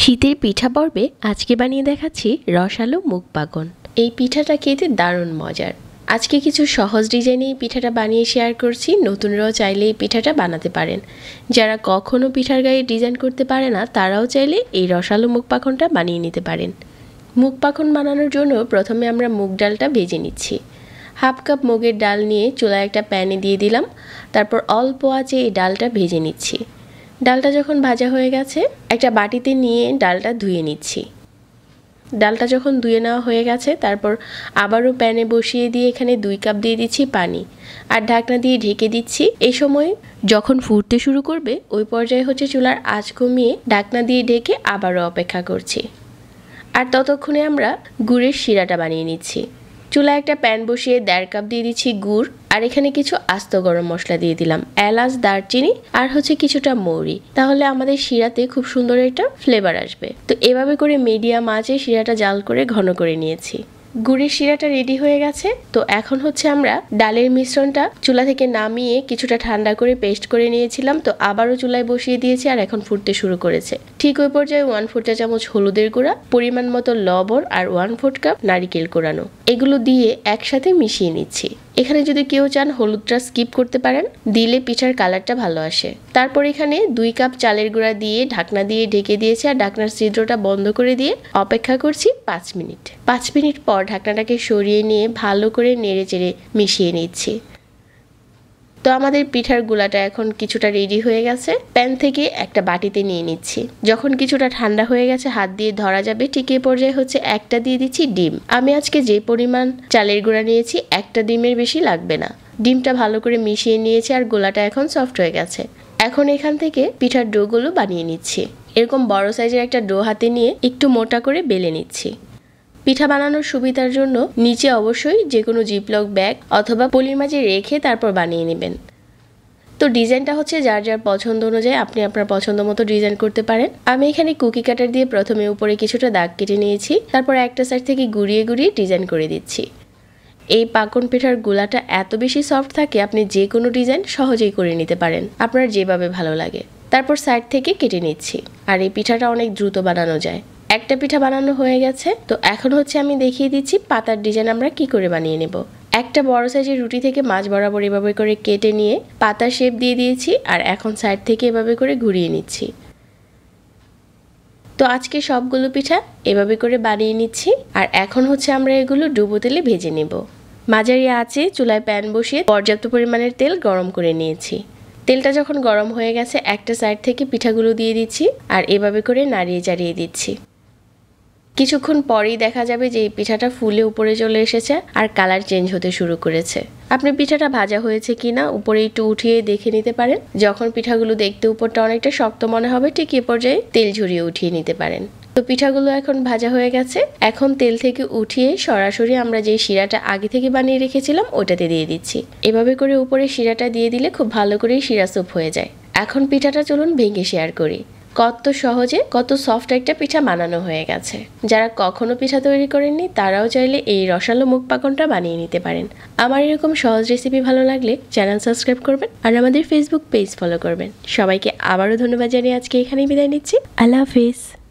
শীতের পিঠা পর্বে আজকে বানিয়ে দেখাচ্ছি রসালো মুখ বাগন এই পিঠাটা খেতে দারুণ মজার আজকে কিছু সহজ ডিজাইনে এই পিঠাটা বানিয়ে শেয়ার করছি নতুনরাও চাইলে এই পিঠাটা বানাতে পারেন যারা কখনও পিঠার গায়ে ডিজাইন করতে পারে না তারাও চাইলে এই রসালো মুখ পাখনটা বানিয়ে নিতে পারেন মুখ পাখন বানানোর জন্য প্রথমে আমরা মুগ ডালটা ভেজে নিচ্ছি হাফ কাপ মুগের ডাল নিয়ে চুলায় একটা প্যানে দিয়ে দিলাম তারপর অল্প আঁচে এই ডালটা ভেজে নিচ্ছি ডালটা যখন ভাজা হয়ে গেছে একটা বাটিতে নিয়ে ডালটা ধুয়ে নিচ্ছি ডালটা যখন ধুয়ে নেওয়া হয়ে গেছে তারপর আবারও প্যানে বসিয়ে দিয়ে এখানে দুই কাপ দিয়ে দিচ্ছি পানি আর ঢাকনা দিয়ে ঢেকে দিচ্ছি এই সময় যখন ফুটতে শুরু করবে ওই পর্যায়ে হচ্ছে চুলার আঁচ কমিয়ে ঢাকনা দিয়ে ঢেকে আবারও অপেক্ষা করছি আর ততক্ষণে আমরা গুড়ের শিরাটা বানিয়ে নিচ্ছি চুলায় একটা প্যান বসিয়ে দেড় কাপ দিয়ে দিচ্ছি গুড় আর এখানে কিছু আস্ত গরম মশলা দিয়ে দিলাম এলাচ দারচিনি আর হচ্ছে কিছুটা মৌরি তাহলে আমাদের শিরাতে খুব সুন্দর একটা ফ্লেভার আসবে তো এভাবে করে মিডিয়াম আঁচে শিরাটা জাল করে ঘন করে নিয়েছি গুড়ের শিরাটা রেডি হয়ে গেছে তো এখন হচ্ছে আমরা ডালের মিশ্রণটা চুলা থেকে নামিয়ে কিছুটা ঠান্ডা করে পেস্ট করে নিয়েছিলাম তো আবারও চুলায় বসিয়ে দিয়েছি আর এখন ফুটতে শুরু করেছে ঠিক ওই পর্যায়ে ওয়ান ফোর চা চামচ হলুদের গুঁড়া পরিমাণ মতো লবণ আর ওয়ান ফোর কাপ নারিকেল কোরানো এগুলো দিয়ে একসাথে মিশিয়ে নিচ্ছি এখানে যদি কেউ চান হলুদটা স্কিপ করতে পারেন দিলে পিঠার কালারটা ভালো আসে তারপর এখানে দুই কাপ চালের গুঁড়া দিয়ে ঢাকনা দিয়ে ঢেকে দিয়েছি আর ঢাকনার ছিদ্রটা বন্ধ করে দিয়ে অপেক্ষা করছি পাঁচ মিনিট পাঁচ মিনিট পর ঢাকনাটাকে সরিয়ে নিয়ে ভালো করে নেড়ে চেড়ে মিশিয়ে নিচ্ছি তো আমাদের পিঠার গুলাটা এখন কিছুটা রেডি হয়ে গেছে প্যান থেকে একটা বাটিতে নিয়ে নিচ্ছি যখন কিছুটা ঠান্ডা হয়ে গেছে হাত দিয়ে ধরা যাবে ঠিক এ পর্যায়ে হচ্ছে একটা দিয়ে দিচ্ছি ডিম আমি আজকে যে পরিমাণ চালের গুঁড়া নিয়েছি একটা ডিমের বেশি লাগবে না ডিমটা ভালো করে মিশিয়ে নিয়েছি আর গোলাটা এখন সফট হয়ে গেছে এখন এখান থেকে পিঠার ডোগুলো বানিয়ে নিচ্ছি এরকম বড় সাইজের একটা ডো হাতে নিয়ে একটু মোটা করে বেলে নিচ্ছি পিঠা বানানোর সুবিধার জন্য নিচে অবশ্যই যে কোনো জিপলক ব্যাগ অথবা পলির মাঝে রেখে তারপর বানিয়ে নেবেন তো ডিজাইনটা হচ্ছে যার যার পছন্দ অনুযায়ী আপনি আপনার পছন্দ মতো ডিজাইন করতে পারেন আমি এখানে কুকি কাটার দিয়ে প্রথমে উপরে কিছুটা দাগ কেটে নিয়েছি তারপর একটা সাইড থেকে গুড়িয়ে গুড়িয়ে ডিজাইন করে দিচ্ছি এই পাকন পিঠার গোলাটা এত বেশি সফট থাকে আপনি যে কোনো ডিজাইন সহজেই করে নিতে পারেন আপনার যেভাবে ভালো লাগে তারপর সাইড থেকে কেটে নিচ্ছি আর এই পিঠাটা অনেক দ্রুত বানানো যায় একটা পিঠা বানানো হয়ে গেছে তো এখন হচ্ছে আমি দেখিয়ে দিচ্ছি পাতার ডিজাইন আমরা কি করে বানিয়ে নেব একটা বড় সাইজের রুটি থেকে মাছ বরাবর এভাবে করে কেটে নিয়ে পাতার শেপ দিয়ে দিয়েছি আর এখন সাইড থেকে এভাবে করে ঘুরিয়ে নিচ্ছি তো আজকে সবগুলো পিঠা এভাবে করে বানিয়ে নিচ্ছি আর এখন হচ্ছে আমরা এগুলো ডুবো তেলে ভেজে নেব মাঝারি আঁচে চুলায় প্যান বসিয়ে পর্যাপ্ত পরিমাণের তেল গরম করে নিয়েছি তেলটা যখন গরম হয়ে গেছে একটা সাইড থেকে পিঠাগুলো দিয়ে দিচ্ছি আর এভাবে করে নাড়িয়ে চাড়িয়ে দিচ্ছি কিছুক্ষণ পরেই দেখা যাবে যে এই পিঠাটা ফুলে উপরে চলে এসেছে আর কালার চেঞ্জ হতে শুরু করেছে আপনি পিঠাটা ভাজা হয়েছে কি না উপরে একটু উঠিয়ে দেখে নিতে পারেন যখন পিঠাগুলো দেখতে উপরটা অনেকটা শক্ত মনে হবে ঠিক এ পর্যায়ে তেল ঝরিয়ে উঠিয়ে নিতে পারেন তো পিঠাগুলো এখন ভাজা হয়ে গেছে এখন তেল থেকে উঠিয়ে সরাসরি আমরা যে শিরাটা আগে থেকে বানিয়ে রেখেছিলাম ওটাতে দিয়ে দিচ্ছি এভাবে করে উপরে শিরাটা দিয়ে দিলে খুব ভালো করেই শিরা সুপ হয়ে যায় এখন পিঠাটা চলুন ভেঙে শেয়ার করি কত সহজে কত সফট একটা পিঠা বানানো হয়ে গেছে যারা কখনো পিঠা তৈরি করেননি তারাও চাইলে এই রসালো মুখ পাকনটা বানিয়ে নিতে পারেন আমার এরকম সহজ রেসিপি ভালো লাগলে চ্যানেল সাবস্ক্রাইব করবেন আর আমাদের ফেসবুক পেজ ফলো করবেন সবাইকে আবারও ধন্যবাদ জানিয়ে আজকে এখানেই বিদায় নিচ্ছি আল্লাহ হাফিজ